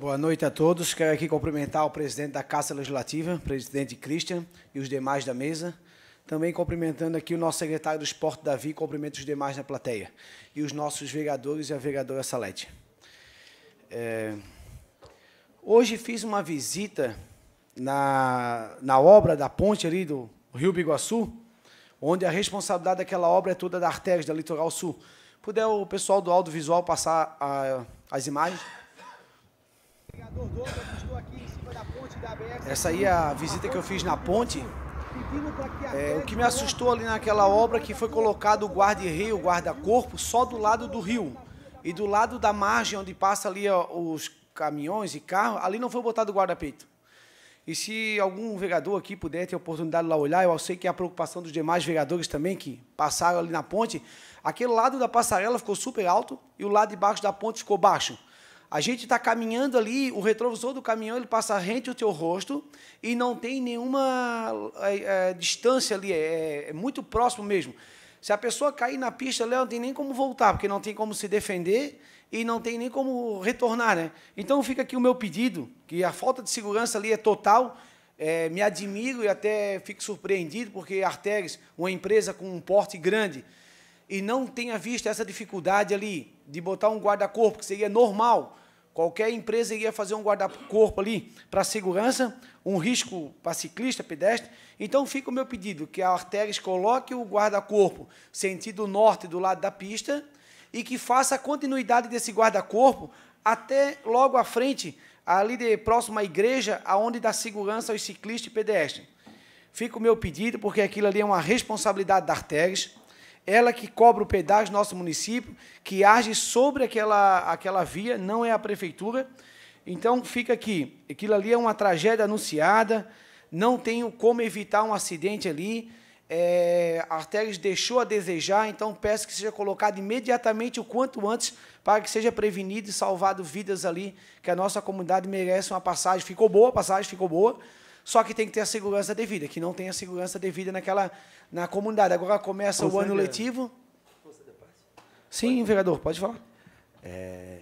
Boa noite a todos. Quero aqui cumprimentar o presidente da Casa Legislativa, presidente Christian, e os demais da mesa. Também cumprimentando aqui o nosso secretário do Esporte, Davi, cumprimento os demais na plateia. E os nossos vereadores e a vereadora Salete. É... Hoje fiz uma visita na, na obra da ponte ali do Rio Biguaçu, onde a responsabilidade daquela obra é toda da Artérias, da Litoral Sul. Puder o pessoal do audiovisual passar a, as imagens. Essa aí é a visita que eu fiz na ponte. É, o que me assustou ali naquela obra é que foi colocado o guarda-rei, o guarda-corpo, só do lado do rio. E do lado da margem onde passa ali os caminhões e carros, ali não foi botado guarda-peito. E se algum vereador aqui puder ter a oportunidade de lá olhar, eu sei que é a preocupação dos demais vereadores também que passaram ali na ponte, aquele lado da passarela ficou super alto e o lado de baixo da ponte ficou baixo. A gente está caminhando ali, o retrovisor do caminhão ele passa rente ao teu rosto e não tem nenhuma é, é, distância ali, é, é, muito próximo mesmo. Se a pessoa cair na pista ali, ela não tem nem como voltar, porque não tem como se defender e não tem nem como retornar, né? Então fica aqui o meu pedido, que a falta de segurança ali é total. É, me admiro e até fico surpreendido, porque Arteris, uma empresa com um porte grande, e não tenha visto essa dificuldade ali de botar um guarda-corpo, que seria normal, Qualquer empresa iria fazer um guarda-corpo ali para segurança, um risco para ciclista, pedestre. Então fica o meu pedido que a Artéries coloque o guarda-corpo sentido norte do lado da pista e que faça a continuidade desse guarda-corpo até logo à frente, ali de próxima à igreja, aonde dá segurança aos ciclistas e pedestres. Fica o meu pedido, porque aquilo ali é uma responsabilidade da Artéries ela que cobra o pedágio do nosso município, que age sobre aquela, aquela via, não é a prefeitura. Então fica aqui, aquilo ali é uma tragédia anunciada, não tenho como evitar um acidente ali. É, Artérias deixou a desejar, então peço que seja colocado imediatamente o quanto antes para que seja prevenido e salvado vidas ali, que a nossa comunidade merece uma passagem. Ficou boa a passagem, ficou boa, só que tem que ter a segurança devida, que não tem a segurança devida naquela, na comunidade. Agora começa o ano letivo. Sim, pode. vereador, pode falar. É,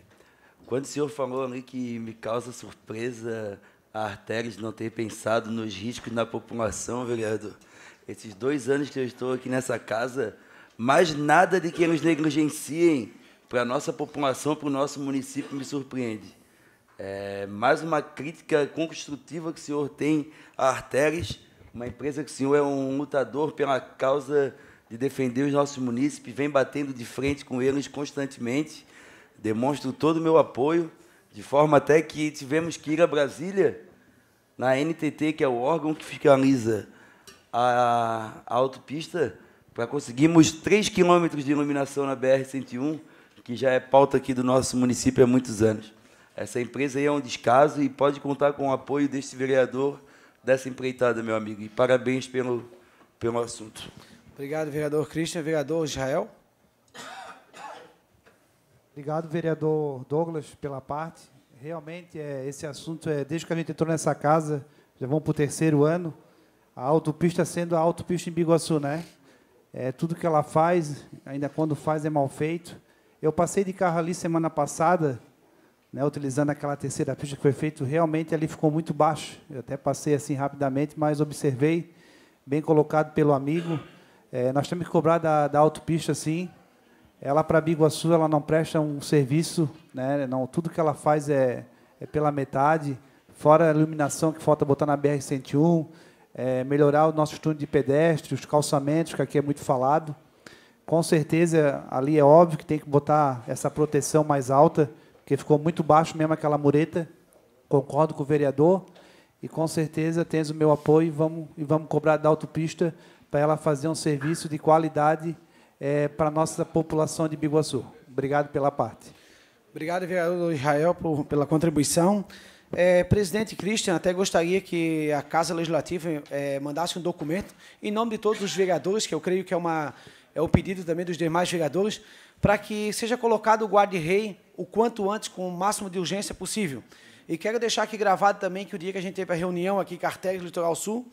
quando o senhor falou ali que me causa surpresa a Artérias não ter pensado nos riscos na população, vereador, esses dois anos que eu estou aqui nessa casa, mais nada de que nos negligenciem para a nossa população, para o nosso município me surpreende. É, mais uma crítica construtiva que o senhor tem à Arteres, uma empresa que o senhor é um lutador pela causa de defender os nossos munícipes, vem batendo de frente com eles constantemente. Demonstro todo o meu apoio, de forma até que tivemos que ir a Brasília, na NTT, que é o órgão que fiscaliza a, a autopista, para conseguirmos 3 quilômetros de iluminação na BR-101, que já é pauta aqui do nosso município há muitos anos. Essa empresa aí é um descaso e pode contar com o apoio deste vereador, dessa empreitada, meu amigo. E parabéns pelo, pelo assunto. Obrigado, vereador Christian. Vereador Israel. Obrigado, vereador Douglas, pela parte. Realmente, é, esse assunto, é, desde que a gente entrou nessa casa, já vão para o terceiro ano, a autopista sendo a autopista em Biguaçu, né? É, tudo que ela faz, ainda quando faz, é mal feito. Eu passei de carro ali semana passada, né, utilizando aquela terceira pista que foi feito, realmente ali ficou muito baixo. Eu até passei assim rapidamente, mas observei, bem colocado pelo amigo. É, nós temos que cobrar da, da autopista, sim. Ela, para Biguaçu, ela não presta um serviço, né, não, tudo que ela faz é, é pela metade, fora a iluminação que falta botar na BR-101, é, melhorar o nosso estudo de pedestre, os calçamentos, que aqui é muito falado. Com certeza, ali é óbvio que tem que botar essa proteção mais alta, porque ficou muito baixo mesmo aquela mureta. Concordo com o vereador e com certeza tens o meu apoio e vamos, e vamos cobrar da autopista para ela fazer um serviço de qualidade é, para a nossa população de Biguaçu. Obrigado pela parte. Obrigado, vereador Israel, por, pela contribuição. É, presidente Christian, até gostaria que a Casa Legislativa é, mandasse um documento em nome de todos os vereadores, que eu creio que é uma é o pedido também dos demais vereadores, para que seja colocado o guarda-rei o quanto antes, com o máximo de urgência possível. E quero deixar aqui gravado também que o dia que a gente teve a reunião aqui, Cartéis Litoral Sul,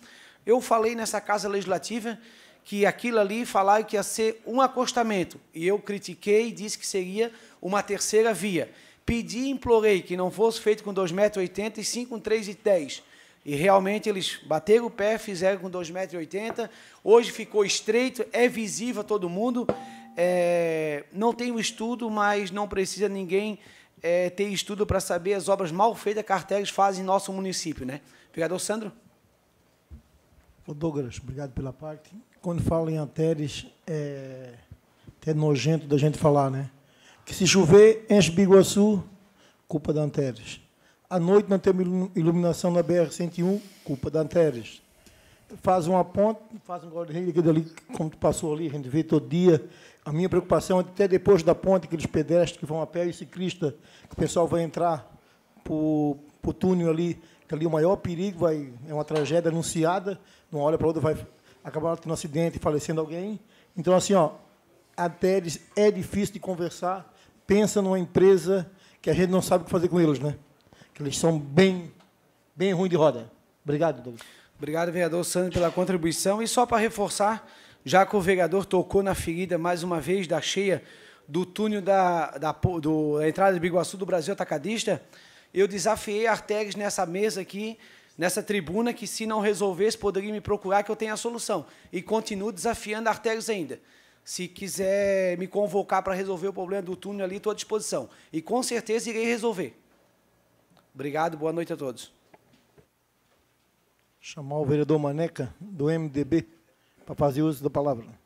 eu falei nessa Casa Legislativa que aquilo ali falava que ia ser um acostamento. E eu critiquei e disse que seria uma terceira via. Pedi e implorei que não fosse feito com 2,80 m e sim com 3,10 m. E realmente eles bateram o pé, fizeram com 2,80m. Hoje ficou estreito, é visível a todo mundo. É, não tem o estudo, mas não precisa ninguém é, ter estudo para saber as obras mal feitas que a artérias fazem em nosso município. Né? Obrigado, Sandro? O Douglas, obrigado pela parte. Quando falo em Anteres, é até nojento da gente falar, né? Que se chover, enche Biguaçu, culpa da Anteres. À noite não temos iluminação na BR-101, culpa da Anteres. Faz uma ponte, faz um guarda-reio ali, como tu passou ali, a gente vê todo dia. A minha preocupação é até depois da ponte, aqueles pedestres que vão a pé e ciclista, que o pessoal vai entrar para o túnel ali, que ali o maior perigo vai, é uma tragédia anunciada, de uma hora para outra vai acabar tendo um acidente, falecendo alguém. Então, assim, ó, a Teres é difícil de conversar, pensa numa empresa que a gente não sabe o que fazer com eles, né? que eles são bem, bem ruins de roda. Obrigado, Douglas. Obrigado, vereador Sandro, pela contribuição. E só para reforçar, já que o vereador tocou na ferida mais uma vez da cheia do túnel da, da, do, da entrada de Biguaçu do Brasil Atacadista, eu desafiei Artegues nessa mesa aqui, nessa tribuna, que se não resolvesse, poderia me procurar, que eu tenho a solução. E continuo desafiando Artegues ainda. Se quiser me convocar para resolver o problema do túnel ali, estou à disposição. E com certeza irei resolver. Obrigado, boa noite a todos. Chamar o vereador Maneca, do MDB, para fazer uso da palavra.